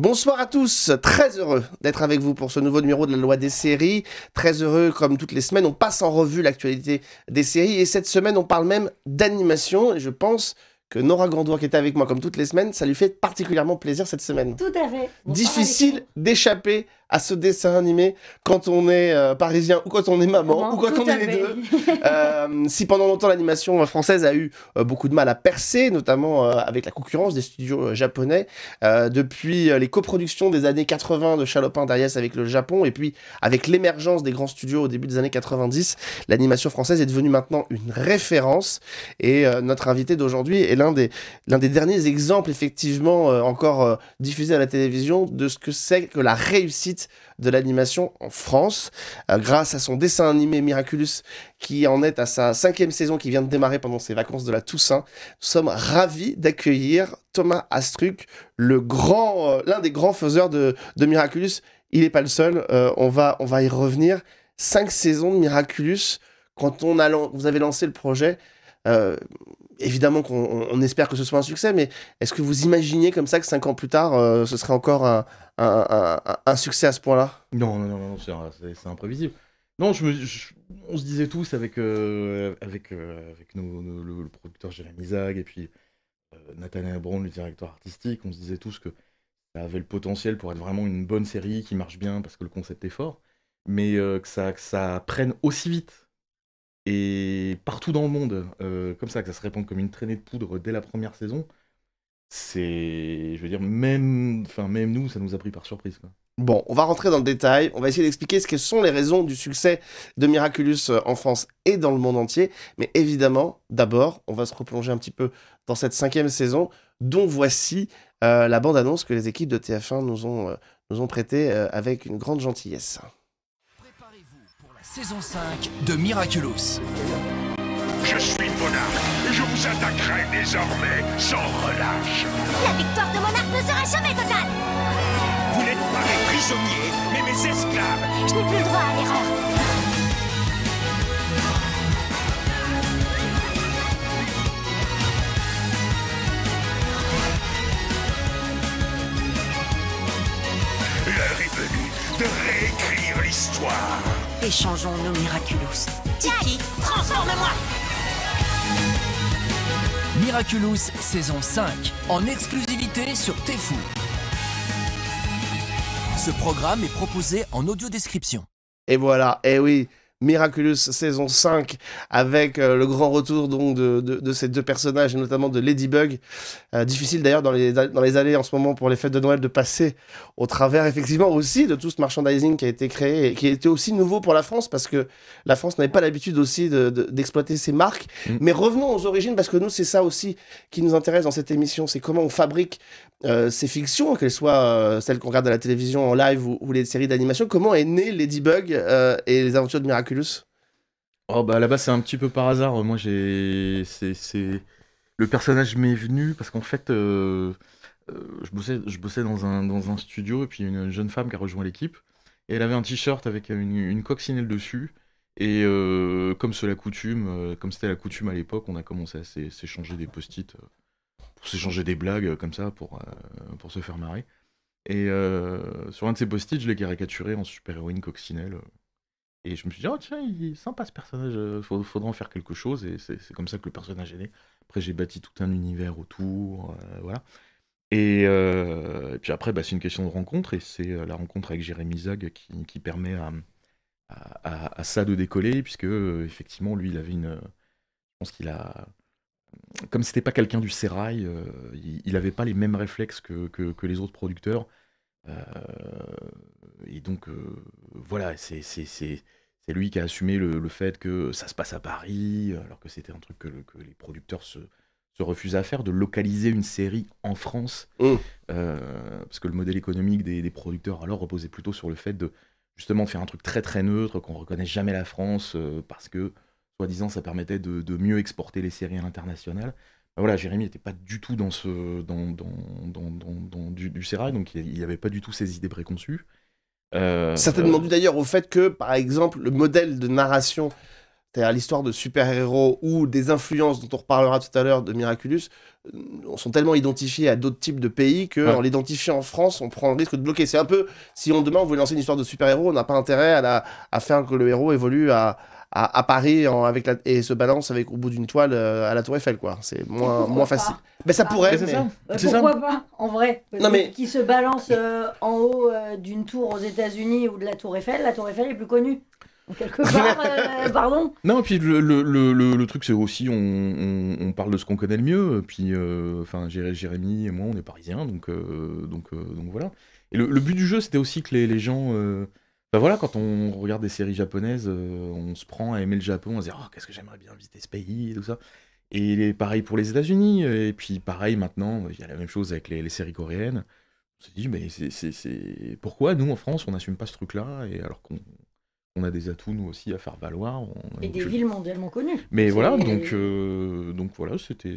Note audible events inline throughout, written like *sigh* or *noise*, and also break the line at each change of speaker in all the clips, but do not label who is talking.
Bonsoir à tous, très heureux d'être avec vous pour ce nouveau numéro de la loi des séries. Très heureux, comme toutes les semaines, on passe en revue l'actualité des séries et cette semaine on parle même d'animation et je pense que Nora Grandois, qui était avec moi comme toutes les semaines, ça lui fait particulièrement plaisir cette semaine. Tout à fait. Difficile d'échapper à ce dessin animé quand on est euh, parisien ou quand on est maman ou quand on est les deux. Euh, si pendant longtemps l'animation française a eu euh, beaucoup de mal à percer, notamment avec la concurrence des studios japonais, depuis les coproductions des années 80 de Chalopin d'Ariès avec le Japon et puis avec l'émergence des grands studios au début des années 90, l'animation française est devenue maintenant une référence et notre invité d'aujourd'hui est l'un des, l'un des derniers exemples, effectivement, euh, encore euh, diffusé à la télévision de ce que c'est que la réussite de l'animation en France, euh, grâce à son dessin animé Miraculous, qui en est à sa cinquième saison qui vient de démarrer pendant ses vacances de la Toussaint. Nous sommes ravis d'accueillir Thomas Astruc, le grand, l'un des grands faiseurs de, de Miraculous. Il n'est pas le seul, on, va, on va y revenir. Cinq saisons de Miraculous, quand on a, vous avez lancé le projet, évidemment qu'on espère que ce soit un succès, mais est-ce que vous imaginez comme ça que cinq ans plus tard, euh, ce serait encore un, succès à ce point-là Non, non, non, c'est imprévisible. Non, je
on se disait tous avec, euh, avec, euh, avec le, producteur Jérémy Zag et puis Nathaniel Brown, le directeur artistique, on se disait tous que ça avait le potentiel pour être vraiment une bonne série qui marche bien parce que le concept est fort, mais que ça, que ça prenne aussi vite et partout dans le monde, euh, comme ça, que ça se répand comme une traînée de poudre dès la première saison, c'est. Je veux dire, même, enfin, même nous, ça nous a pris par surprise.
Bon, on va rentrer dans le détail, on va essayer d'expliquer ce qu'elles sont les raisons du succès de Miraculous euh, en France et dans le monde entier. Mais évidemment, d'abord, on va se replonger un petit peu dans cette cinquième saison, dont voici euh, la bande-annonce que les équipes de TF1 nous ont, ont prêtée avec une grande gentillesse pour la saison 5 de Miraculous. Je suis Monarque et je vous attaquerai
désormais sans relâche. La victoire de Monarque ne sera jamais totale. Vous n'êtes pas mes prisonniers, mais mes esclaves. Je n'ai plus le droit à l'erreur. de Échangeons nos miraculous. Tiki, transforme-moi
Miraculous saison 5, en exclusivité sur Tefou. Ce programme est proposé en audio description. Et voilà, et oui, Miraculous saison 5 avec euh, le grand retour donc de, de, ces deux personnages et notamment de Ladybug. Euh, difficile d'ailleurs dans les, dans les allées en ce moment pour les fêtes de Noël de passer au travers effectivement aussi de tout ce merchandising qui a été créé et qui était aussi nouveau pour la France parce que la France n'avait pas l'habitude aussi d'exploiter ses ces marques. Mm. Mais revenons aux origines parce que nous c'est ça aussi qui nous intéresse dans cette émission, c'est comment on fabrique euh, ces fictions, qu'elles soient celles qu'on regarde à la télévision en live ou, les séries d'animation, comment est né Ladybug et les aventures de Miraculous
Oh bah là-bas c'est un petit peu par hasard. Moi j'ai le personnage m'est venu parce qu'en fait euh, euh, je bossais je bossais dans un dans un studio et puis une jeune femme qui a rejoint l'équipe et elle avait un t-shirt avec une, coccinelle dessus et euh, comme coutume comme c'était la coutume à l'époque on a commencé à s'échanger des post-it pour s'échanger des blagues comme ça pour pour se faire marrer et sur un de ces post-it je l'ai caricaturé en super héroïne coccinelle et je me suis dit, oh tiens, il est sympa ce personnage, il euh, faudra en faire quelque chose, et c'est comme ça que le personnage est né. Après, j'ai bâti tout un univers autour, euh, voilà. Euh, et, puis après, bah, c'est une question de rencontre, et c'est la rencontre avec Jérémy Zag qui, qui permet à, à, ça de décoller, puisque effectivement, lui, il avait une. Je pense qu'il a. Comme c'était pas quelqu'un du sérail, il n'avait pas les mêmes réflexes que, que, les autres producteurs. et donc, voilà, c'est c'est lui qui a assumé le, fait que ça se passe à Paris, alors que c'était un truc que, les producteurs se, refusaient à faire, de localiser une série en France. Mmh. Euh, parce que le modèle économique des, producteurs alors reposait plutôt sur le fait de justement faire un truc très très neutre, qu'on reconnaît jamais la France, euh, parce que, soi-disant, ça permettait de, mieux exporter les séries à l'international. Ben voilà, Jérémy n'était pas du tout dans ce dans, du, du donc il n'y avait pas du tout ses idées préconçues. Certainement euh, euh,
dû d'ailleurs au fait que, par exemple, le modèle de narration, c'est-à-dire l'histoire de super-héros ou des influences dont on reparlera tout à l'heure de Miraculous, euh, sont tellement identifiés à d'autres types de pays que l'identifiant en France, on prend le risque de bloquer. C'est un peu si on demain on voulait lancer une histoire de super-héros, on n'a pas intérêt à faire que le héros évolue à, à, Paris avec et se balance avec au bout d'une toile euh, à la Tour Eiffel quoi. C'est moins moins facile. mais ça pourrait. Mais... ça pourquoi
pas en vrai Qui se balance euh, en haut euh, d'une tour aux États-Unis ou de la Tour Eiffel, la Tour Eiffel est plus connue. Quelque part, *laughs* pardon
Non, et puis le, truc, c'est aussi, on, parle de ce qu'on connaît le mieux. Puis, enfin, Jérémy et moi, on est parisiens, donc, donc, donc voilà. Et le, but du jeu, c'était aussi que les, les gens bah voilà, quand on regarde des séries japonaises, euh, on se prend à aimer le Japon, on se dit oh, qu'est-ce que j'aimerais bien visiter ce pays et tout ça. Et pareil pour les États-Unis, euh, et puis pareil maintenant, euh, il y a la même chose avec les, séries coréennes. On se dit mais c'est pourquoi nous en France on n'assume pas ce truc-là et alors qu'on on a des atouts nous aussi à faire valoir. On... et des villes
mondialement connues. Mais voilà, donc,
donc voilà, c'était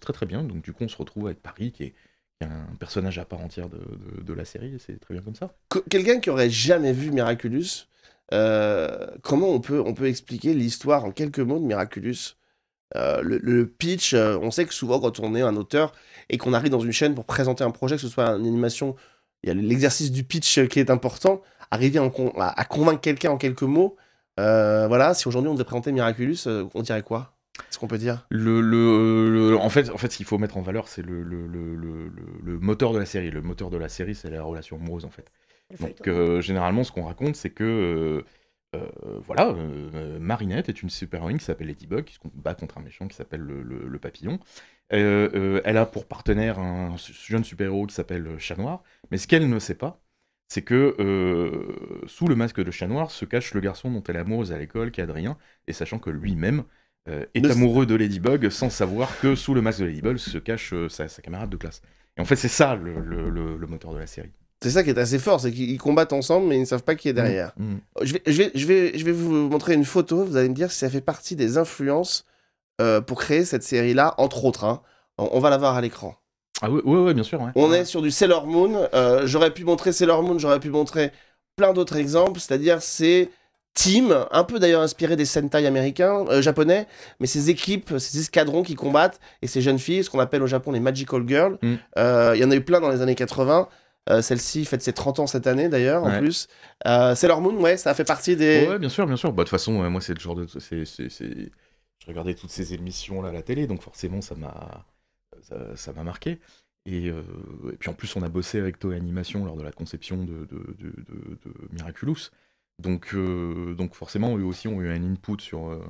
très très bien. Donc du coup, on se retrouve avec Paris qui est un personnage à part entière de, la série, c'est très bien
comme ça. Quelqu'un qui aurait jamais vu Miraculous, euh, comment on peut, on peut expliquer l'histoire en quelques mots de Miraculous euh, le, pitch, euh, on sait que souvent quand on est un auteur et qu'on arrive dans une chaîne pour présenter un projet, que ce soit une animation, il y a l'exercice du pitch qui est important, arriver à, convaincre quelqu'un en quelques mots. voilà, si aujourd'hui on devait présenter Miraculous, on dirait quoi peut dire
le, en, fait, en fait, ce qu'il faut mettre en valeur, c'est le, moteur de la série. Le moteur de la série, c'est la relation amoureuse, en fait. Donc, euh, généralement, ce qu'on raconte, c'est que. Euh, euh, voilà, Marinette est une super-héroïne qui s'appelle Ladybug, qui se bat contre un méchant qui s'appelle le, Papillon. elle a pour partenaire un jeune super-héros qui s'appelle Chat Noir, mais ce qu'elle ne sait pas, c'est que sous le masque de Chat Noir se cache le garçon dont elle est amoureuse à l'école, qui est Adrien, et sachant que lui-même euh, est amoureux de Ladybug sans savoir que sous le masque de Ladybug se cache euh, sa, camarade de classe. Et en fait, c'est ça le, moteur de la série.
C'est ça qui est assez fort, c'est qu'ils combattent ensemble, mais ils ne savent pas qui est derrière. Mm, mm. Je, vais, vais, je, vais, je, vais, vous montrer une photo, vous allez me dire si ça fait partie des influences euh, pour créer cette série-là, entre autres. Hein. On, va la voir à l'écran. Ah oui, bien sûr. On est sur du Sailor Moon. j'aurais pu montrer Sailor Moon, j'aurais pu montrer plein d'autres exemples. C'est-à-dire, c'est Team, un peu d'ailleurs inspiré des Sentai américains, euh, japonais, mais ces équipes, ces escadrons qui combattent, et ces jeunes filles, ce qu'on appelle au Japon les Magical Girls. Mm. Euh, il y en a eu plein dans les années 80. Euh, celle-ci fête ses 30 ans cette année d'ailleurs en plus. c'est leur Moon, ouais, ça fait partie des. Ouais,
bien sûr, bien sûr. Bah, de toute façon, moi, c'est le genre de. Je regardais toutes ces émissions là à la télé, donc forcément, ça m'a ça m'a marqué. Et, puis en plus, on a bossé avec Toei Animation lors de la conception de, de Miraculous. Donc, euh, donc forcément, eux aussi ont eu un input sur, euh,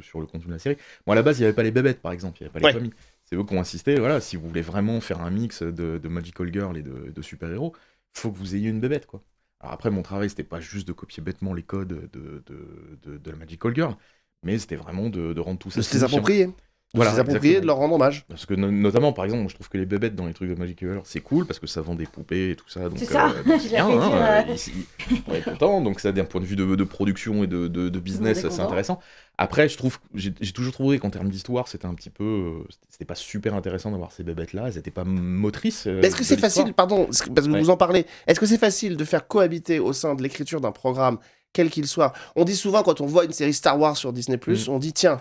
sur, le, contenu de la série. Moi, à la base, il n'y avait pas les bébêtes, par exemple, il n'y avait pas les familles. C'est eux qui ont insisté, voilà, si vous voulez vraiment faire un mix de, Magical Girl et de, super-héros, faut que vous ayez une bébête, quoi. Alors après, mon travail, c'était pas juste de copier bêtement les codes de, de, de, la Magical Girl, mais c'était vraiment de, rendre tout ça. De les approprier. Voilà, c'est approprié de leur rendre hommage. Parce que notamment, par exemple, je trouve que les bébêtes dans les trucs de Magic c'est cool parce que ça vend des poupées et tout ça. C'est ça, donc on est content. Donc ça, d'un point de vue de, de production et de, business, c'est intéressant. Après, je trouve, j'ai toujours trouvé qu'en termes d'histoire, c'était un petit peu, euh, c'était pas super intéressant d'avoir ces bébêtes-là. Elles n'étaient pas motrices. Euh, est-ce que c'est facile,
pardon, parce que vous en parlez. Est-ce que c'est facile de faire cohabiter au sein de l'écriture d'un programme quel qu'il soit. On dit souvent quand on voit une série Star Wars sur Disney+, mm. on dit tiens,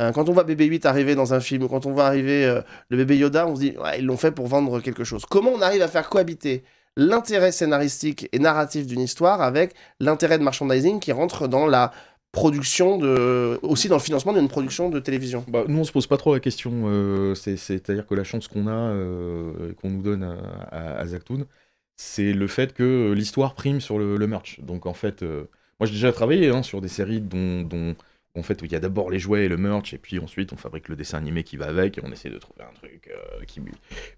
euh, quand on voit BB-8 arriver dans un film, ou quand on voit arriver euh, le bébé Yoda, on se dit, ouais, ils l'ont fait pour vendre quelque chose. Comment on arrive à faire cohabiter l'intérêt scénaristique et narratif d'une histoire avec l'intérêt de merchandising qui rentre dans la production de aussi dans le financement d'une production de télévision
bah, nous on se pose pas trop la question euh, c'est à dire que la chance qu'on a qu'on nous donne à, à, c'est le fait que l'histoire prime sur le, merch donc en fait moi j'ai déjà travaillé hein, sur des séries dont, dont en fait, où il y a d'abord les jouets et le merch, et puis ensuite on fabrique le dessin animé qui va avec, et on essaie de trouver un truc, euh, qui,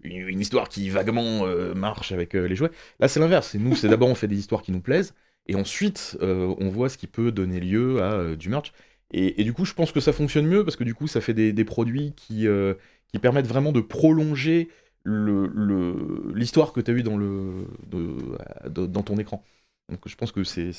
une, histoire qui vaguement euh, marche avec euh, les jouets. Là, c'est l'inverse. nous, c'est d'abord on fait des histoires qui nous plaisent, et ensuite on voit ce qui peut donner lieu à du merch. Et, du coup, je pense que ça fonctionne mieux parce que du coup, ça fait des, produits qui, permettent vraiment de prolonger l'histoire que tu as eue dans, dans ton écran. Donc je pense que c'est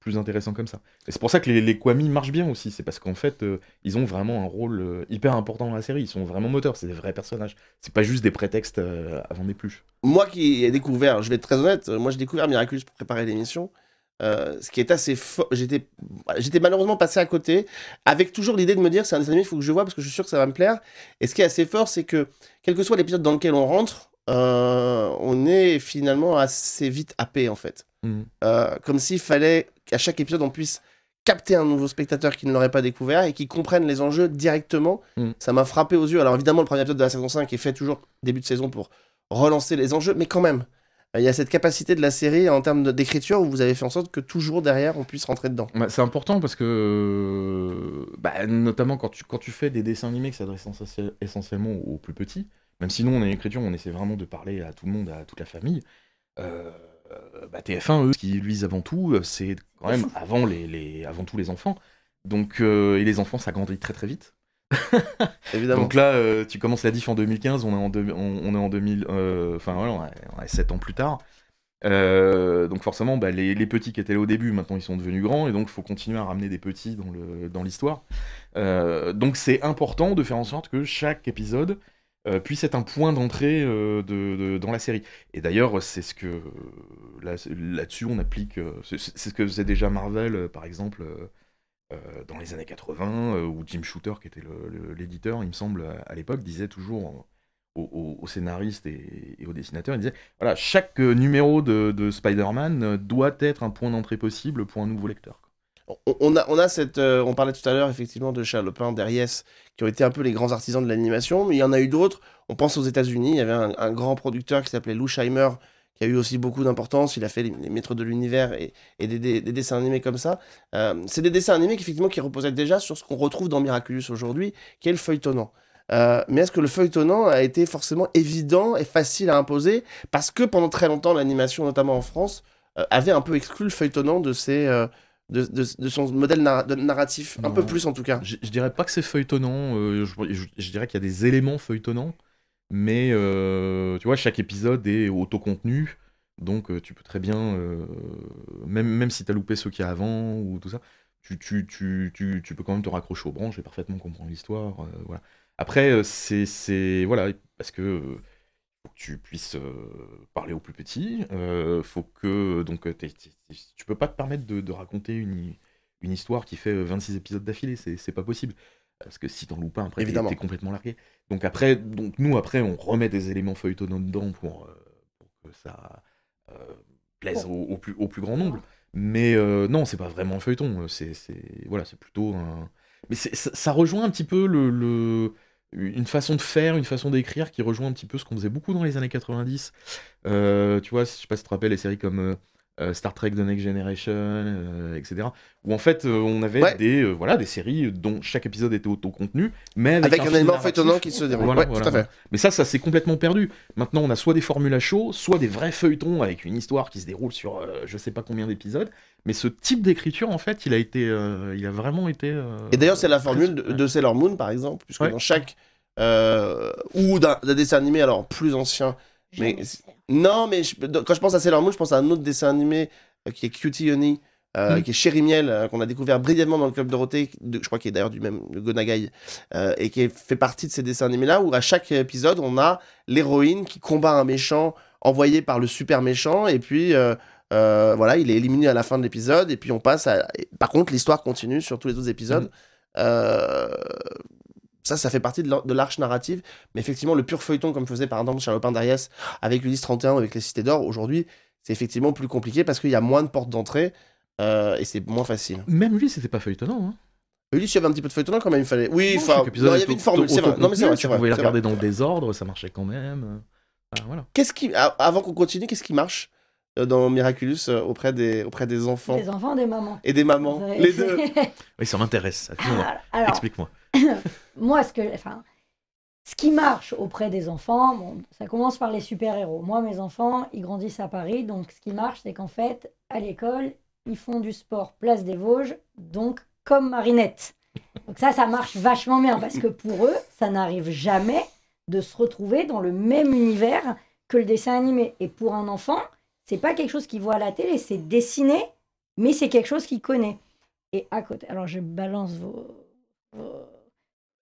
plus intéressant comme ça. Et c'est pour ça que les, les Kwami marchent bien aussi, c'est parce qu'en fait, euh, ils ont vraiment un rôle euh, hyper important dans la série, ils sont vraiment moteurs, c'est des vrais
personnages. C'est pas juste des prétextes euh, avant des pluches. Moi qui ai découvert, je vais être très honnête, moi j'ai découvert Miraculous pour préparer l'émission. ce qui est assez fort, j'étais, j'étais malheureusement passé à côté, avec toujours l'idée de me dire c'est un des amis, il faut que je vois parce que je suis sûr que ça va me plaire. Et ce qui est assez fort, c'est que quel que soit l'épisode dans lequel on rentre, euh, on est finalement assez vite happé en fait. Mm. Euh, comme s'il fallait qu'à chaque épisode on puisse capter un nouveau spectateur qui ne l'aurait pas découvert et qui comprenne les enjeux directement. Mm. Ça m'a frappé aux yeux. Alors évidemment le premier épisode de la saison 5 est fait toujours début de saison pour relancer les enjeux, mais quand même. Euh, il y a cette capacité de la série en termes d'écriture où vous avez fait en sorte que toujours derrière on puisse rentrer dedans. Bah, c'est important parce
que, bah, notamment quand tu, quand tu fais des dessins animés qui s'adressent essentiellement aux plus petits, même si nous, on est écriture, on essaie vraiment de parler à tout le monde, à toute la famille. Euh, bah, TF1, eux, ce qu'ils lisent avant tout, euh, c'est quand même *laughs* avant, les, les, avant tout les enfants. Donc, euh, et les enfants, ça grandit très très vite. *laughs* Évidemment. Donc là, tu commences la diff en 2015, on est en, on, est en 2000, enfin voilà, on est 7 ans plus tard. donc forcément, bah, les, petits qui étaient là au début, maintenant ils sont devenus grands, et donc il faut continuer à ramener des petits dans l'histoire. donc c'est important de faire en sorte que chaque épisode euh, Puis c'est un point d'entrée euh, de, dans la série. Et d'ailleurs, c'est ce que euh, là-dessus on applique, c'est ce que faisait déjà Marvel, par exemple, dans les années 80, où Jim Shooter, qui était l'éditeur, il me semble, à, l'époque, disait toujours aux, scénaristes et, aux dessinateurs, il disait, voilà, chaque numéro de Spider-Man doit être un point d'entrée possible pour un nouveau lecteur
on on a cette, euh, on parlait tout à l'heure effectivement de Chalopin, d'Ariès, qui ont été un peu les grands artisans de l'animation, mais il y en a eu d'autres. On pense aux États-Unis, il y avait un, grand producteur qui s'appelait Lou Scheimer, qui a eu aussi beaucoup d'importance. Il a fait les, Maîtres de l'univers et, des, dessins animés comme ça. Euh, c'est des dessins animés qui effectivement qui reposaient déjà sur ce qu'on retrouve dans Miraculous aujourd'hui, qui est le feuilletonnant. Euh, mais est-ce que le feuilletonnant a été forcément évident et facile à imposer Parce que pendant très longtemps, l'animation, notamment en France, avait un peu exclu le feuilletonnant de ses de, son modèle narratif, un peu plus en tout cas.
Je, dirais pas que c'est feuilletonnant, euh, je, dirais qu'il y a des éléments feuilletonnants, mais euh, tu vois, chaque épisode est autocontenu, donc euh, tu peux très bien, même, même si as loupé ce qui y a avant ou tout ça, tu, tu, peux quand même te raccrocher aux branches et parfaitement comprendre l'histoire. voilà. Après, c'est. Voilà, parce que tu puisses euh, parler au plus petit, euh, faut que donc tu peux pas te permettre de, raconter une, une, histoire qui fait 26 euh, épisodes d'affilée, c'est pas possible. Parce que si t'en loupes un, après t'es complètement largué. Donc après, donc nous après on remet des éléments feuilletonnants dedans pour, que ça plaise au, plus, au plus grand nombre. Mais non, c'est pas vraiment un feuilleton. C'est voilà, c'est plutôt un. Mais ça, rejoint un petit peu le une façon de faire, une façon d'écrire qui rejoint un petit peu ce qu'on faisait beaucoup dans les années 90. Euh, tu vois, je sais pas si tu te rappelles les séries comme euh, euh, Star Trek The Next Generation, euh, etc. Où en fait, euh, on avait des, voilà, des séries dont chaque épisode était autocontenu, mais avec, avec un, élément feuilletonnant qui se déroule. tout à fait. Mais ça, ça s'est complètement perdu. Maintenant, on a soit des formules à chaud, soit des vrais feuilletons avec une histoire qui se déroule sur je sais pas combien d'épisodes. Mais ce type d'écriture, en fait, il a, été, il a vraiment été.
Et d'ailleurs, c'est la formule de, Sailor Moon, par exemple, puisque dans chaque. ou d'un dessin animé, alors plus ancien, mais non, mais quand je pense à Sailor Moon, je pense à un autre dessin animé euh, qui est Cutie Honey. Euh, mm. qui est Chéri Miel, euh, qu'on a découvert brièvement dans le Club Dorothée, je crois qu'il est d'ailleurs du même Gonagai, et qui fait partie de ces dessins animés-là, où à chaque épisode, on a l'héroïne qui combat un méchant envoyé par le super méchant, et puis voilà, il est éliminé à la fin de l'épisode, et puis on passe à... Par contre, l'histoire continue sur tous les autres épisodes. Mm ça, ça fait partie de l'arche narrative. Mais effectivement, le pur feuilleton, comme faisait par exemple Charlopin d'Arias avec Ulysse 31, avec les Cités d'Or, aujourd'hui, c'est effectivement plus compliqué parce qu'il y a moins de portes d'entrée euh, et c'est moins facile.
Même lui, c'était pas feuilletonnant. Hein.
Ulysse, il y avait un petit peu de feuilletonnant quand même, il fallait. Oui, il y avait une formule, c'est vrai. Non, mais le regarder dans
le désordre,
ça marchait quand même. Euh, voilà. Qu'est-ce qui, avant qu'on continue, qu'est-ce qui marche euh, dans Miraculous auprès des, auprès des enfants Des
enfants, des mamans.
Et des mamans, les deux. *laughs* oui, ça m'intéresse. Explique-moi.
*coughs* moi, ce que, enfin, ce qui marche auprès des enfants, bon, ça commence par les super-héros. Moi, mes enfants, ils grandissent à Paris, donc ce qui marche, c'est qu'en fait, à l'école, ils font du sport place des Vosges, donc comme Marinette. Donc ça, ça marche vachement bien parce que pour eux, ça n'arrive jamais de se retrouver dans le même univers que le dessin animé. Et pour un enfant, c'est pas quelque chose qu'il voit à la télé, c'est dessiné, mais c'est quelque chose qu'il connaît. Et à côté, alors je balance vos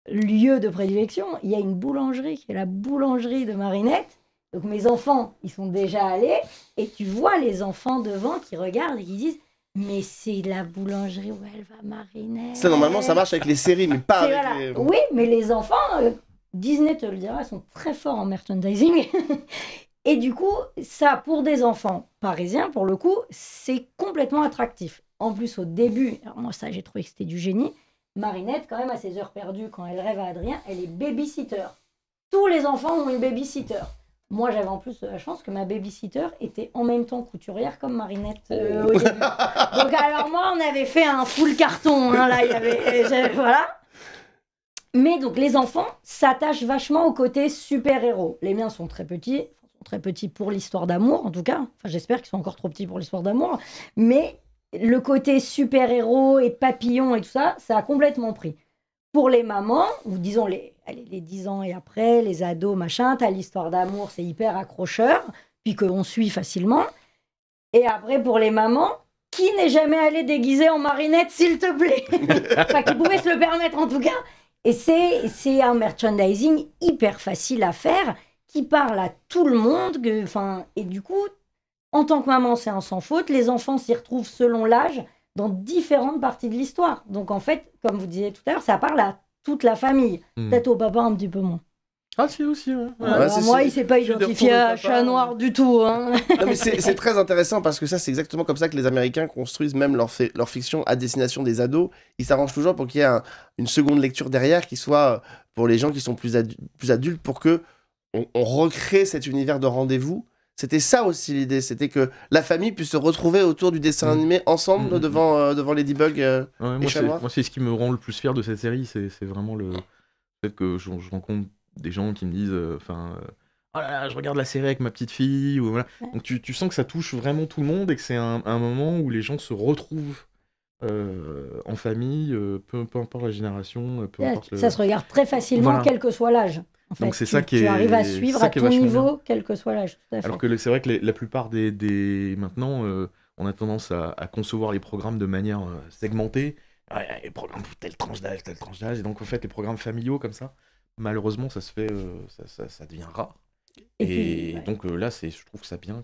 lieu de prédilection, il y a une boulangerie, qui est la boulangerie de Marinette. Donc mes enfants, ils sont déjà allés, et tu vois les enfants devant qui regardent et qui disent mais c'est la boulangerie où elle va Marinette !» Ça, normalement, ça marche
avec les séries, mais pas avec les... Oui,
mais les enfants, euh, Disney te le dira, ils sont très forts en merchandising. *laughs* et du coup, ça, pour des enfants parisiens, pour le coup, c'est complètement attractif. En plus, au début, alors moi, ça, j'ai trouvé que c'était du génie. Marinette, quand même, à ses heures perdues, quand elle rêve à Adrien, elle est babysitter. Tous les enfants ont une babysitter. Moi, j'avais en plus la chance que ma babysitter était en même temps couturière comme Marinette euh, oh. Donc, alors, moi, on avait fait un full carton. Hein, là, il y avait. Euh, voilà. Mais donc, les enfants s'attachent vachement au côté super-héros. Les miens sont très petits, sont très petits pour l'histoire d'amour, en tout cas. Enfin, j'espère qu'ils sont encore trop petits pour l'histoire d'amour. Mais le côté super-héros et papillon et tout ça, ça a complètement pris. Pour les mamans, disons les, les 10 ans et après, les ados, machin, t'as l'histoire d'amour, c'est hyper accrocheur, puis qu'on suit facilement. Et après, pour les mamans, qui n'est jamais allé déguisé en marinette, s'il te plaît *laughs* Enfin, qui pouvait se le permettre en tout cas. Et c'est un merchandising hyper facile à faire, qui parle à tout le monde, que, et du coup, en tant que maman, c'est un sans faute. Les enfants s'y retrouvent selon l'âge dans différentes parties de l'histoire. Donc en fait, comme vous disiez tout à l'heure, ça parle à toute la famille. Hmm. Peut-être au papa un petit peu moins. Ah si aussi, ah, moi il s'est pas identifié à chat hein. noir du tout. Hein.
c'est très intéressant parce que ça c'est exactement comme ça que les Américains construisent même leur, fiction à destination des ados. Ils s'arrangent toujours pour qu'il y ait une seconde lecture derrière qui soit euh, pour les gens qui sont plus, plus adultes pour que on recrée cet univers de rendez-vous c'était ça aussi l'idée, c'était que la famille puisse se retrouver autour du dessin mm. animé ensemble mm, mm, devant, euh, devant Ladybug. Euh, moi,
c'est ce qui me rend le plus fier de cette série, c'est vraiment le fait que je, rencontre des gens qui me disent, euh, enfin, euh, oh là là, je regarde la série avec ma petite fille, ou voilà. Donc tu, sens que ça touche vraiment tout le monde et que c'est un, moment où les gens se retrouvent. en famille, peu, importe la génération, peu importe Ça se regarde très facilement, quel que
soit l'âge. Donc c'est ça qui est. Tu arrives à suivre à ton niveau, quel que soit l'âge. Alors
que c'est vrai que la plupart des, des... maintenant, euh, on a tendance à, concevoir les programmes de manière euh, segmentée. Ah, les programmes pour telle tranche d'âge, telle tranche d'âge. Et donc en fait, les programmes familiaux comme ça, malheureusement, ça se fait, euh, ça, ça, devient rare. Et, donc là, je trouve ça bien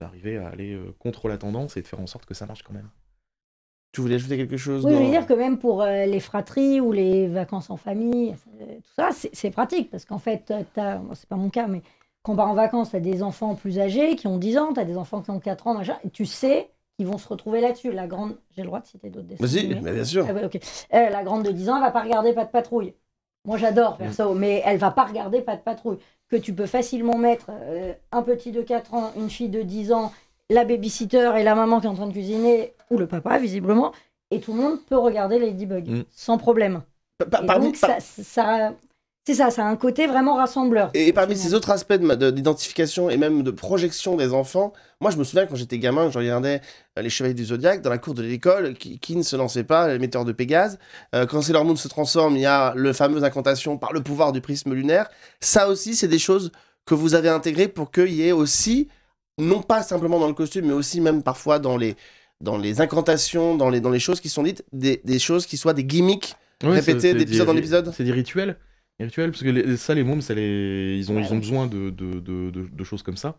d'arriver à aller contre la tendance et de faire en sorte que ça marche quand même. Tu voulais ajouter quelque chose Oui, je veux dire
que même pour euh, les fratries ou les vacances en famille, euh, tout ça, c'est pratique parce qu'en fait, euh, bon, c'est pas mon cas, mais quand on part en vacances, tu as des enfants plus âgés qui ont 10 ans, tu as des enfants qui ont 4 ans, machin, et tu sais qu'ils vont se retrouver là-dessus. La grande, j'ai le droit de citer d'autres dessins. Vas-y, hein. bien sûr. Ah la grande de 10 ans, elle va pas regarder Pas de patrouille. Moi, j'adore perso, mm. mais elle va pas regarder Pas de patrouille. Que tu peux facilement mettre un petit de 4 ans, une fille de 10 ans la babysitter et la maman qui est en train de cuisiner, ou le papa, visiblement, et tout le monde peut regarder Ladybug, mm. sans problème. donc, ça, c'est ça, ça a un côté vraiment rassembleur. Et,
parmi ces autres aspects d'identification et même de projection des enfants, moi je me souviens quand j'étais gamin, je regardais euh, les Chevaliers du Zodiaque dans la cour de l'école, qui, ne se lançait pas, l'émetteur de Pégase. Euh, quand Sailor Moon se transforme, il y a le fameux incantation par le pouvoir du prisme lunaire. Ça aussi, c'est des choses que vous avez intégrées pour qu'il y ait aussi non pas simplement dans le costume, mais aussi même parfois dans les, dans les incantations, dans les, dans les choses qui sont dites, des, des choses qui soient des gimmicks répétées d'épisode en
épisode. C'est des rituels. rituels, parce que ça, les mômes, les, ils, ont, ils ont besoin de, de, de, choses comme ça.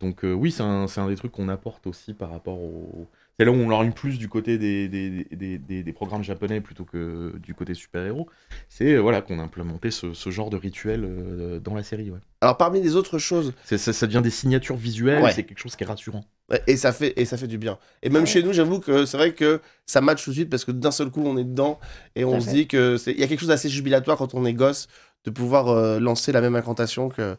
Donc euh, oui, c'est un, un, des trucs qu'on apporte aussi par rapport au, c'est là où on lorgne plus du côté des, des, des, programmes japonais plutôt que du côté super-héros. C'est euh, voilà qu'on a implémenté ce, ce, genre de rituel euh, dans la série. Alors
parmi les autres choses... Ça, ça, devient
des signatures visuelles, c'est quelque chose qui est rassurant.
et, ça fait, et ça fait du bien. Et même chez nous, j'avoue que c'est vrai que ça match tout de suite parce que d'un seul coup, on est dedans et on se dit qu'il y a quelque chose d'assez jubilatoire quand on est gosse de pouvoir euh, lancer la même incantation que...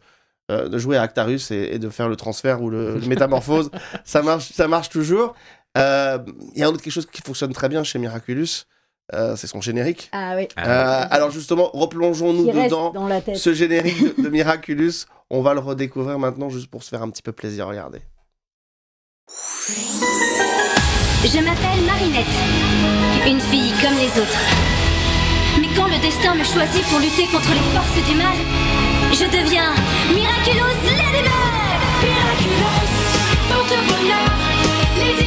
de jouer à Actarus et, de faire le transfert ou le, le métamorphose, *laughs* ça marche, ça marche toujours. Euh, il y a un autre quelque chose qui fonctionne très bien chez Miraculous. Euh, c'est son générique.
Ah oui. Ah
euh, alors justement, replongeons-nous dedans.
Dans Ce
générique de, Miraculous, on va le redécouvrir maintenant juste pour se faire un petit peu plaisir. Regardez.
Je m'appelle Marinette, une fille comme les autres. Mais quand le destin me choisit pour lutter contre les forces du mal, je deviens Miraculous Ladybug Miraculous, porte bonheur, Lady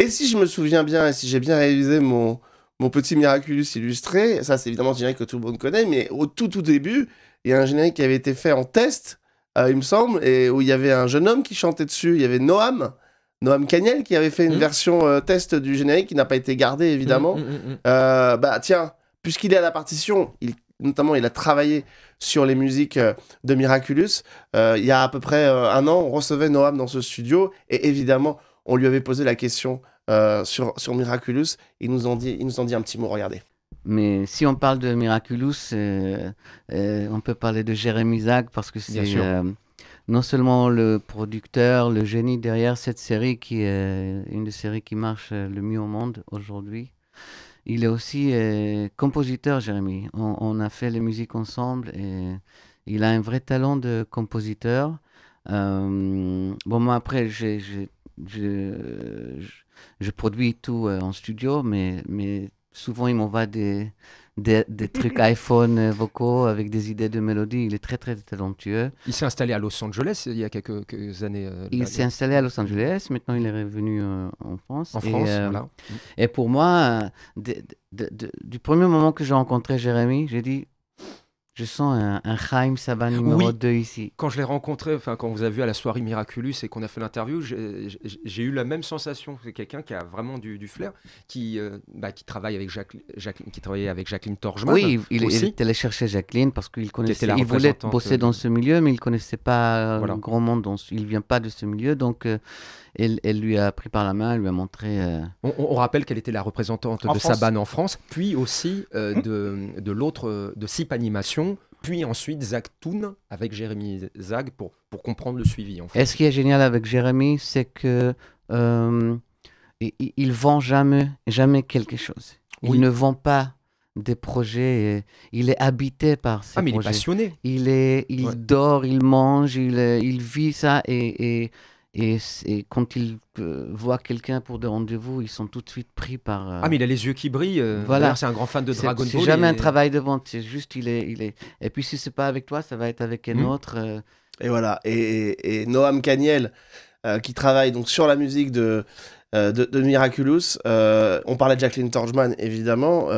et si je me souviens bien, et si j'ai bien réalisé mon, petit Miraculous illustré, ça c'est évidemment un générique que tout le monde connaît, mais au tout tout début, il y a un générique qui avait été fait en test, euh, il me semble, et où il y avait un jeune homme qui chantait dessus, il y avait Noam, Noam Cagnel qui avait fait une hmm. version euh, test du générique qui n'a pas été gardée hmm, évidemment. Hmm, euh, bah tiens, puisqu'il est à la partition, il, notamment il a travaillé sur les musiques euh, de Miraculous. il y a à peu près un an, on recevait Noam dans ce studio et évidemment on lui avait posé la question sur, sur Miraculous. Il nous en dit, il nous en dit un petit mot. Regardez.
Mais si on parle de Miraculous, on peut parler de Jérémy Zag parce que c'est non seulement le producteur, le génie derrière cette série qui est une des séries qui marche le mieux au monde aujourd'hui, il est aussi euh, compositeur, Jérémy. On, a fait les musiques ensemble et il a un vrai talent de compositeur. Euh, bon, moi, après, je, je, produis tout euh, en studio, mais, mais souvent, il m'envoie des des, trucs *laughs* iPhone euh, vocaux avec des idées de mélodie. Il est très, très talentueux. Il s'est installé à Los Angeles il y a quelques, années. Euh, il s'est installé à Los Angeles. Maintenant, il est revenu euh, en France. En et, France, voilà. Et pour moi, du premier moment que j'ai rencontré Jérémy, j'ai dit je sens un, un Chaim Saban numéro 2 ici. Quand je l'ai rencontré, enfin quand vous avez vu à la soirée Miraculous et qu'on a fait l'interview, j'ai eu la même sensation. C'est quelqu'un qui
a vraiment du, flair, qui, euh, bah, qui travaille avec Jacqueline, qui travaillait avec Jacqueline Torgeman. Oui, il, aussi.
allé chercher Jacqueline parce qu'il connaissait, il voulait bosser euh, dans ce milieu, mais il connaissait pas euh, grand monde. Il il vient pas de ce milieu, donc elle, lui a pris par la main, elle lui a montré. Euh, on,
rappelle qu'elle était la représentante
de Sabane en France,
puis aussi euh, mmh. de, de l'autre, de SIP Animation, puis ensuite Zach Toon avec Jérémy Zag pour, pour comprendre le suivi. En fait. Et ce
qui est génial avec Jérémy, c'est que euh, vend jamais, jamais quelque chose. Il ne vend pas des projets. Il est habité par ces projets. Ah, il est passionné. Il, est, il dort, il mange, il, euh, il vit ça et, et et, quand ils euh, voit voient quelqu'un pour des rendez-vous, ils sont tout de suite pris par. Euh, ah, mais il a
les yeux qui brillent. Euh, voilà. C'est un grand fan de Dragon Ball. C'est jamais un travail
de
vente. C'est juste, il est, il est. Et puis, si c'est pas avec toi, ça va être avec un hmm. autre. Et voilà. Et, Noam Caniel, qui travaille donc sur la musique de, de, de Miraculous. on parlait de Jacqueline Torgeman, évidemment.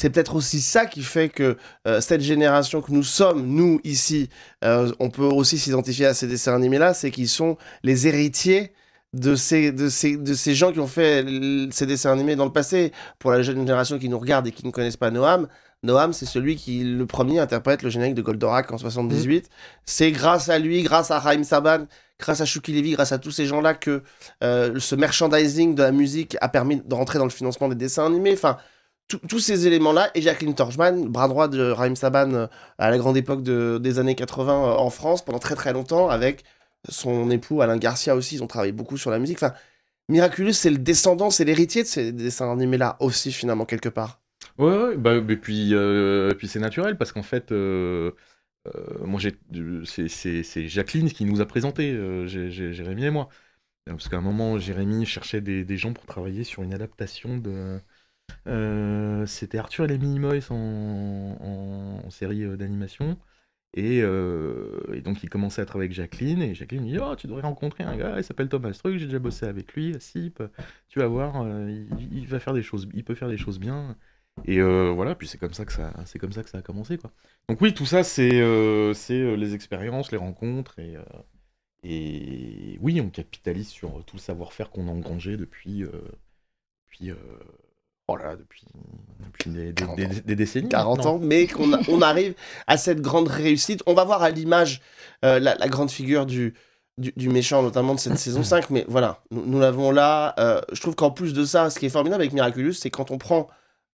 C'est peut-être aussi ça qui fait que euh, cette génération que nous sommes, nous ici, euh, on peut aussi s'identifier à ces dessins animés-là, c'est qu'ils sont les héritiers de ces, de, ces, de ces gens qui ont fait ces dessins animés dans le passé. Pour la jeune génération qui nous regarde et qui ne connaissent pas Noam, Noam, c'est celui qui, le premier, interprète le générique de Goldorak en 78. Mm-hmm. C'est grâce à lui, grâce à Raim Saban, grâce à Shuki Levy, grâce à tous ces gens-là que euh, ce merchandising de la musique a permis de rentrer dans le financement des dessins animés. Enfin, tous ces éléments-là, et Jacqueline Torchman, bras droit de Raim Saban euh, à la grande époque des années 80 euh, en France, pendant très très longtemps, avec son époux Alain Garcia aussi, ils ont travaillé beaucoup sur la musique. Enfin, Miraculous, c'est le descendant, c'est l'héritier de ces dessins animés-là aussi, finalement, quelque part.
Ouais, et bah, puis, euh, puis c'est naturel, parce qu'en fait, c'est Jacqueline qui nous a présenté, Jérémy et moi. Parce qu'à un moment, Jérémy cherchait des gens pour travailler sur une adaptation de euh, c'était Arthur et les Minimoys en, en, en série euh, d'animation. Euh, et, donc il commençait à travailler avec Jacqueline et Jacqueline lui dit oh tu devrais rencontrer un gars il s'appelle Thomas Truc j'ai déjà bossé avec lui si tu vas voir il, va faire des choses il peut faire des choses bien et voilà puis c'est comme ça que ça c'est comme ça que ça a commencé quoi donc oui tout ça c'est c'est les expériences les rencontres et et oui on capitalise sur tout le savoir-faire qu'on a engrangé depuis,
depuis voilà, oh depuis,
depuis des, décennies. 40 ans, mais qu'on on arrive
à cette grande réussite. On va voir à l'image euh, la, grande figure du, du, méchant, notamment de cette saison 5, mais voilà, nous, l'avons là. Euh, je trouve qu'en plus de ça, ce qui est formidable avec Miraculous, c'est quand on prend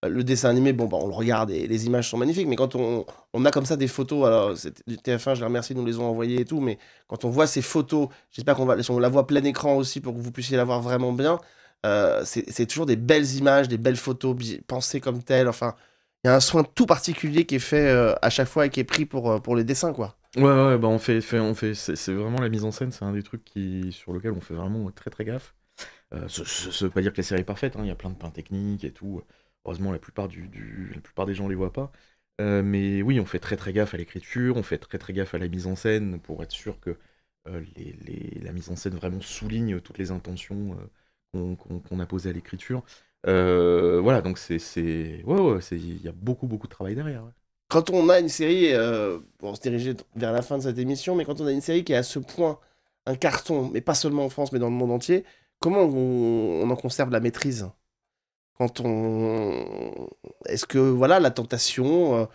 euh, le dessin animé, bon, bah, on le regarde et les images sont magnifiques, mais quand on, on a comme ça des photos, alors c'est du TF1, je les remercie, nous les ont envoyées et tout, mais quand on voit ces photos, j'espère qu'on va, on la voit plein écran aussi pour que vous puissiez la voir vraiment bien. Euh, c'est toujours des belles images, des belles photos pensées comme telles. Enfin, il y a un soin tout particulier qui est fait euh, à chaque fois et qui est pris pour, euh, pour les dessins, quoi.
Ouais, ouais, bah on fait, on fait, c'est vraiment la mise en scène, c'est un des trucs qui, sur lequel on fait vraiment très très gaffe. Euh, ça ne veut pas dire que la série est parfaite, hein, il y a plein de pains techniques et tout. Heureusement, la plupart, du, la plupart des gens les voient pas. mais oui, on fait très très gaffe à l'écriture, on fait très très gaffe à la mise en scène pour être sûr que la mise en scène vraiment souligne toutes les intentions qu'on a posé à l'écriture. Euh, voilà, donc c'est. Il ouais, y a beaucoup, beaucoup de travail derrière.
Quand on a une série, euh, se diriger vers la fin de cette émission, mais quand on a une série qui est à ce point un carton, mais pas seulement en France, mais dans le monde entier, comment on, en conserve la maîtrise Quand on. Est-ce que, voilà, la tentation euh,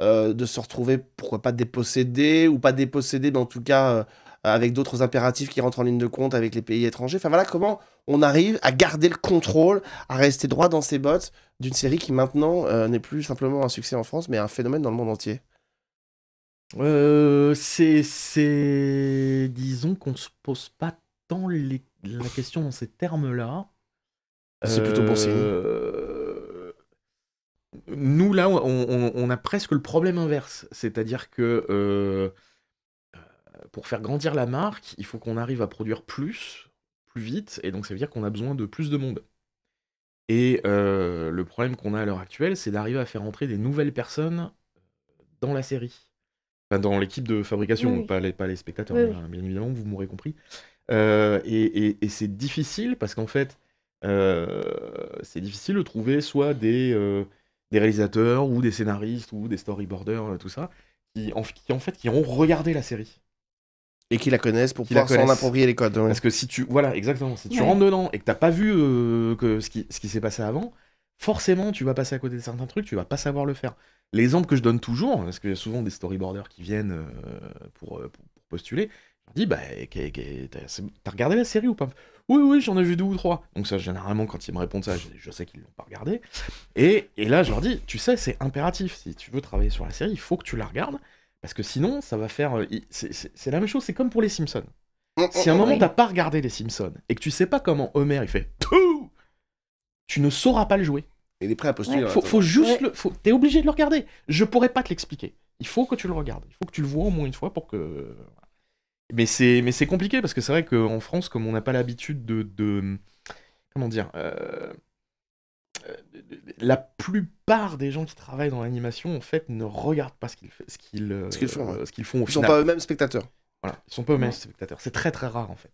euh, de se retrouver, pourquoi pas dépossédé, ou pas dépossédé, mais en tout cas avec d'autres impératifs qui rentrent en ligne de compte avec les pays étrangers. Enfin voilà comment on arrive à garder le contrôle, à rester droit dans ses bottes d'une série qui maintenant euh, n'est plus simplement un succès en France, mais un phénomène dans le monde entier. Euh, c'est,
disons qu'on se pose pas tant la question dans ces termes-là. C'est plutôt pour euh, Nous là, on, a presque le problème inverse, c'est-à-dire que euh, pour faire grandir la marque, il faut qu'on arrive à produire plus, plus vite, et donc ça veut dire qu'on a besoin de plus de monde. Et euh, le problème qu'on a à l'heure actuelle, c'est d'arriver à faire entrer des nouvelles personnes euh, dans la série. dans l'équipe de fabrication, pas, les, spectateurs, bien, évidemment, vous m'aurez compris. Euh, et, c'est difficile parce qu'en fait, c'est difficile de trouver soit des, réalisateurs ou des scénaristes ou des storyboarders, tout ça, qui en fait qui ont regardé la série et qui la connaissent pour pouvoir s'en approprier les codes. Parce que si tu voilà exactement, si tu rentres dedans et que t'as pas vu euh, que ce qui, ce qui s'est passé avant, forcément tu vas passer à côté de certains trucs, tu vas pas savoir le faire. L'exemple que je donne toujours, parce qu'il y a souvent des storyboarders qui viennent euh, euh, pour, pour, postuler, je dis bah t'as regardé la série ou pas Oui oui j'en ai vu deux ou trois. Donc ça généralement quand ils me répondent ça, je, je sais qu'ils l'ont pas regardé. Et, et là je leur dis tu sais c'est impératif si tu veux travailler sur la série, il faut que tu la regardes. Parce que sinon, ça va faire. Euh, c'est la même chose, c'est comme pour les Simpsons. Mm, mm, si à un mm, moment, t'as pas regardé les Simpsons et que tu sais pas comment Homer il fait tu ne sauras pas le jouer. Il est prêt à postuler. faut, juste le. T'es obligé de le regarder. Je pourrais pas te l'expliquer. Il faut que tu le regardes. Il faut que tu le vois au moins une fois pour que. Mais c'est, mais c'est compliqué parce que c'est vrai qu'en France, comme on n'a pas l'habitude de, Comment dire euh, euh, la plupart des gens qui travaillent dans l'animation, en fait, ne regardent pas ce qu'ils
euh, ce qu'ils font, ce Ils ne sont pas eux-mêmes spectateurs. Voilà, ils sont pas eux-mêmes
spectateurs. C'est très très rare en fait.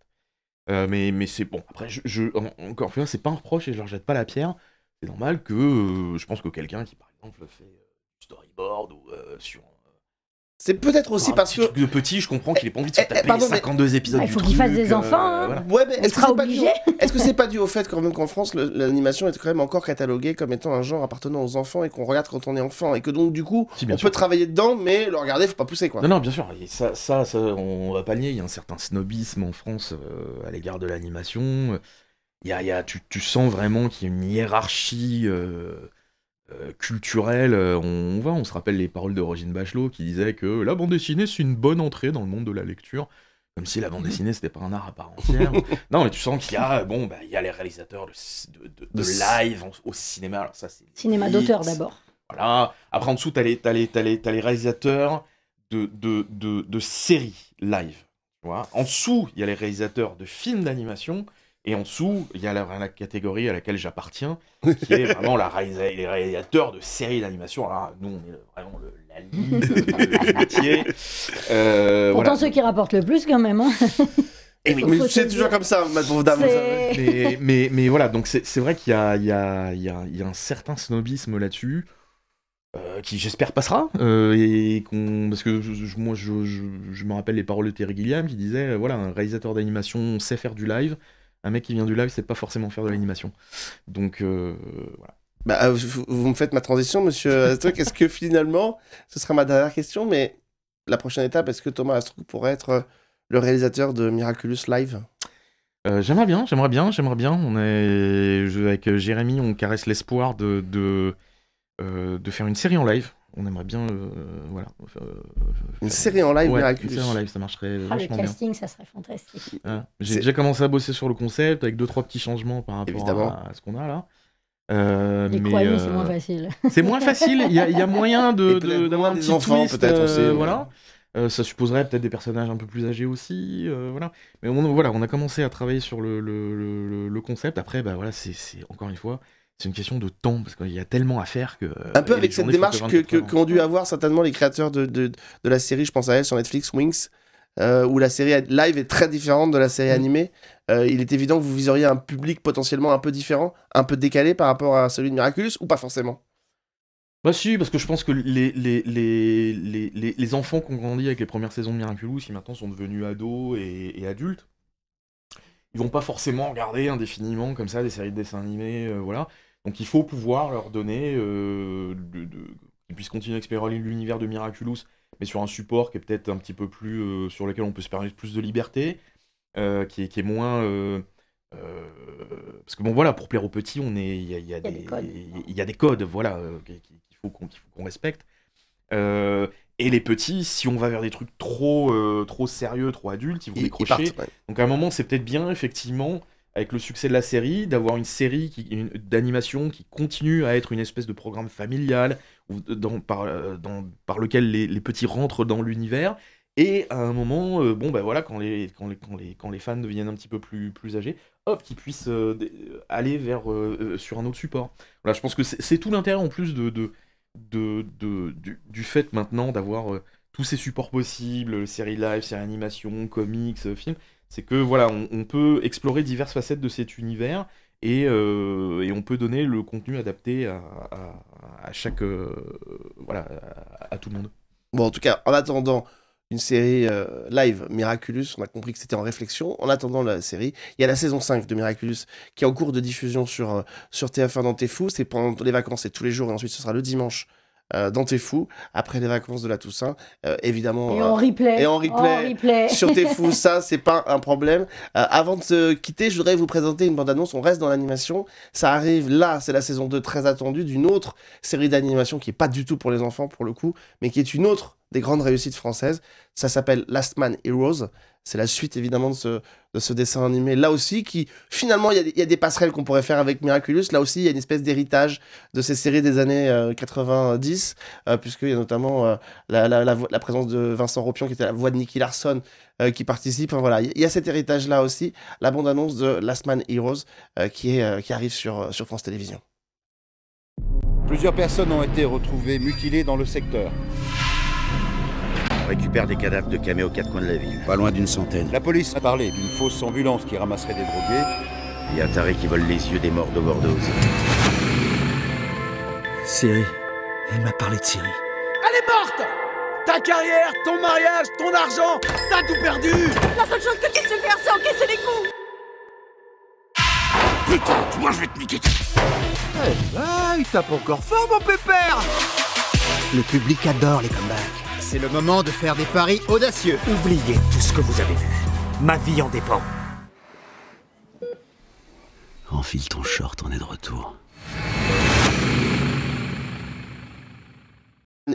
Euh, mais c'est bon. Après, je, encore une fois, c'est pas un reproche et je leur jette pas la pierre. C'est normal que je pense que quelqu'un qui par exemple fait storyboard
ou sur c'est peut-être aussi parce que. de petit, je comprends qu'il ait pas envie de se taper les 52 épisodes Il faut qu'il fasse des euh, enfants. Hein. Ouais, mais *laughs* est-ce que c'est pas dû Est-ce pas dû au fait qu'en France l'animation est quand même encore cataloguée comme étant un genre appartenant aux enfants et qu'on regarde quand on est enfant et que donc du coup on peut travailler dedans mais le regarder faut pas pousser quoi. Non non bien
sûr ça ça, on va pas nier il y a un certain snobisme en France euh, à l'égard de l'animation. Il y a, tu, sens vraiment qu'il y a une hiérarchie euh, euh, culturel. Euh, on, va, on se rappelle les paroles de Rosine Bachelot qui disait que la bande dessinée c'est une bonne entrée dans le monde de la lecture. Comme si la bande mhm. dessinée c'était pas un art à part entière. *laughs* non mais tu sens qu'il y a bon bah, il y a les réalisateurs de, de, de, live au cinéma.
ça c'est cinéma d'auteur d'abord.
Voilà. Après en dessous t'as les, as les, les, réalisateurs de, de séries live. Voilà. En dessous il y a les réalisateurs de films d'animation. Et en dessous, il y a la, catégorie à laquelle j'appartiens, *laughs* qui est vraiment la les réalisateurs de séries d'animation. Alors, nous, on est vraiment le,
la métier. *laughs* Euh, Pourtant,
ceux qui rapportent le plus, quand même. Hein.
Eh mais c'est toujours comme ça, ma Mais,
mais, voilà, donc c'est vrai qu'il y, a, un certain snobisme là-dessus. Euh, qui j'espère passera euh, et parce que moi je, je, me rappelle les paroles de Terry Gilliam qui disait voilà un réalisateur d'animation sait faire du live un mec qui vient du live, c'est pas forcément faire de l'animation.
Donc euh, voilà. Bah, euh, vous, me faites ma transition, monsieur Astruc. Est-ce que finalement, ce sera ma dernière question, mais la prochaine étape, est-ce que Thomas Astruc pourrait être euh, le réalisateur de Miraculous Live
J'aimerais bien, j'aimerais bien, j'aimerais bien. On est avec Jérémy, on caresse l'espoir de de, faire une série en live on aimerait bien euh, voilà euh, une série en live ouais, Une en live, ça marcherait ah, bien. le casting,
ça serait fantastique.
Ah, j'ai déjà commencé à bosser sur le concept avec deux trois petits changements par rapport à, ce qu'on a là. Euh, mais euh, c'est moins facile. C'est moins facile. Il y, a moyen d'avoir des enfants peut-être voilà. ça supposerait peut-être des personnages un peu plus âgés aussi, voilà. Mais on, voilà, on a commencé à travailler sur le, concept. Après, bah voilà, c'est encore une fois, c'est une question de temps, parce qu'il y a tellement à faire que. Un peu euh, avec cette démarche qu'ont
que, dû avoir certainement les créateurs de, de, de, la série, je pense à elle sur Netflix, Wings, euh, où la série live est très différente de la série mm. animée. Euh, il est évident que vous viseriez un public potentiellement un peu différent, un peu décalé par rapport à celui de Miraculous, ou pas forcément
bah si, parce que je pense que les, les, les, les, les enfants qui ont grandi avec les premières saisons de Miraculous, qui maintenant sont devenus ados et, adultes, ils vont pas forcément regarder indéfiniment comme ça des séries de dessins animés, voilà. Donc il faut pouvoir leur donner, euh, de, qu'ils puissent continuer à expérimenter l'univers de Miraculous, mais sur un support qui est peut-être un petit peu plus. Euh, sur lequel on peut se permettre plus de liberté, euh, qui, est, qui, est, moins. parce que bon, voilà, pour plaire aux petits, il y, y, y, y a, des codes, voilà, qu'il faut qu'on respecte. et les petits, si on va vers des trucs trop, trop sérieux, trop adultes, ils vont décrocher. Donc à un moment, c'est peut-être bien, effectivement, avec le succès de la série, d'avoir une série d'animation qui continue à être une espèce de programme familial dans, par, euh, par, lequel les, petits rentrent dans l'univers. Et à un moment, euh, bon, ben voilà, quand les, les, quand, les, fans deviennent un petit peu plus, plus âgés, hop, qu'ils puissent euh, aller vers, sur un autre support. Voilà, je pense que c'est tout l'intérêt en plus de, de, du, fait maintenant d'avoir tous ces supports possibles, série live, série animation, comics, films. C'est que voilà, on, peut explorer diverses facettes de cet univers et, euh,
on peut donner le contenu adapté à, chaque euh, voilà à, tout le monde. Bon, en tout cas, en attendant une série euh, live Miraculous, on a compris que c'était en réflexion. En attendant la série, il y a la saison 5 de Miraculous qui est en cours de diffusion sur, sur TF1 dans T'es C'est pendant les vacances, et tous les jours et ensuite ce sera le dimanche euh, dans tes fou, après les vacances de la Toussaint, euh, évidemment. Et en euh, replay. Et *laughs* Sur tes fou ça, c'est pas un problème. avant de se quitter, je voudrais vous présenter une bande-annonce. On reste dans l'animation. Ça arrive là, c'est la saison 2 très attendue d'une autre série d'animation qui est pas du tout pour les enfants pour le coup, mais qui est une autre des grandes réussites françaises. Ça s'appelle Last Man Heroes. C'est la suite évidemment de ce, dessin animé. Là aussi, qui finalement, il y, a des passerelles qu'on pourrait faire avec Miraculous. Là aussi, il y a une espèce d'héritage de ces séries des années 90, euh, euh, puisque puisqu'il y a notamment euh, la, présence de Vincent Ropion, qui était la voix de Nicky Larson, qui participe. voilà, il y a cet héritage-là aussi. La bande-annonce de Last Man Heroes, qui, arrive sur France Télévisions. Plusieurs personnes ont été retrouvées mutilées dans le secteur récupère des cadavres de caméos aux quatre coins de la ville. Pas loin d'une centaine. La police a parlé d'une fausse ambulance qui ramasserait des drogués. et y un taré qui vole les yeux des morts de Bordeaux. Siri. Elle
m'a parlé de Siri.
Elle est morte Ta carrière, ton mariage, ton argent, t'as tout perdu La seule chose que
tu peux faire, c'est encaisser les coups
Putain, moi je vais te niquer Eh bah, il tape encore fort, mon pépère Le public adore les comebacks c'est le moment de faire des paris audacieux. Oubliez tout ce que vous avez vu. Ma vie en dépend.
Enfile ton short, on est de retour.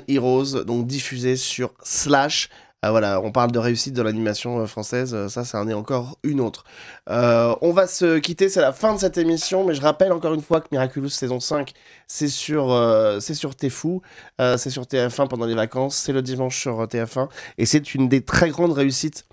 Heroes, donc diffusé sur Slash. Ah, voilà, on parle de réussite de l'animation euh, française, euh, ça, ça un est encore une autre. Euh, on va se quitter, c'est la fin de cette émission, mais je rappelle encore une fois que Miraculous saison 5, c'est sur, c'est sur Tfou, c'est sur TF1 pendant les vacances, c'est le dimanche sur TF1, et c'est une des très grandes réussites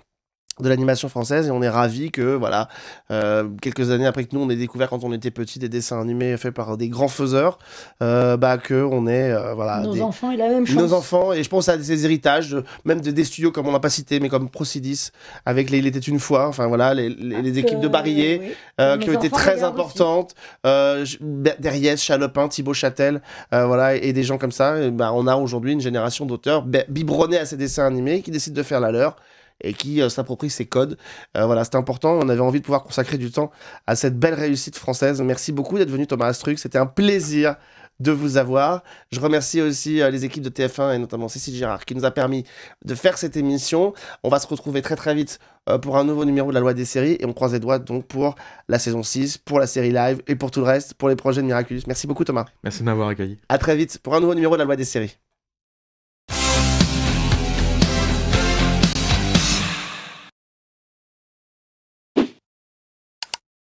de l'animation française et on est ravi que voilà euh, quelques années après que nous on ait découvert quand on était petit des dessins animés faits par des grands faiseurs euh, bah que on est euh, voilà nos
enfants et la même chose nos enfants
et je pense à ces héritages même des studios comme on n'a pas cité mais comme Procidis avec les il était une fois enfin voilà les, ah équipes de Barillet qui ont été très importantes Derriès, Chalopin Thibaut Châtel voilà et des gens comme ça et bah, on a aujourd'hui une génération d'auteurs biberonnés à ces dessins animés qui décident de faire la leur et qui euh, s'approprie ses codes. Euh, voilà, c'était important. On avait envie de pouvoir consacrer du temps à cette belle réussite française. Merci beaucoup d'être venu, Thomas Astruc. C'était un plaisir de vous avoir. Je remercie aussi euh, les équipes de TF1 et notamment Cécile Girard qui nous a permis de faire cette émission. On va se retrouver très très vite pour un nouveau numéro de la loi des séries et on croise les doigts donc pour la saison 6, pour la série live et pour tout le reste, pour les projets de Miraculous. Merci beaucoup Thomas. Merci de m'avoir accueilli. À très vite pour un nouveau numéro de la loi des séries.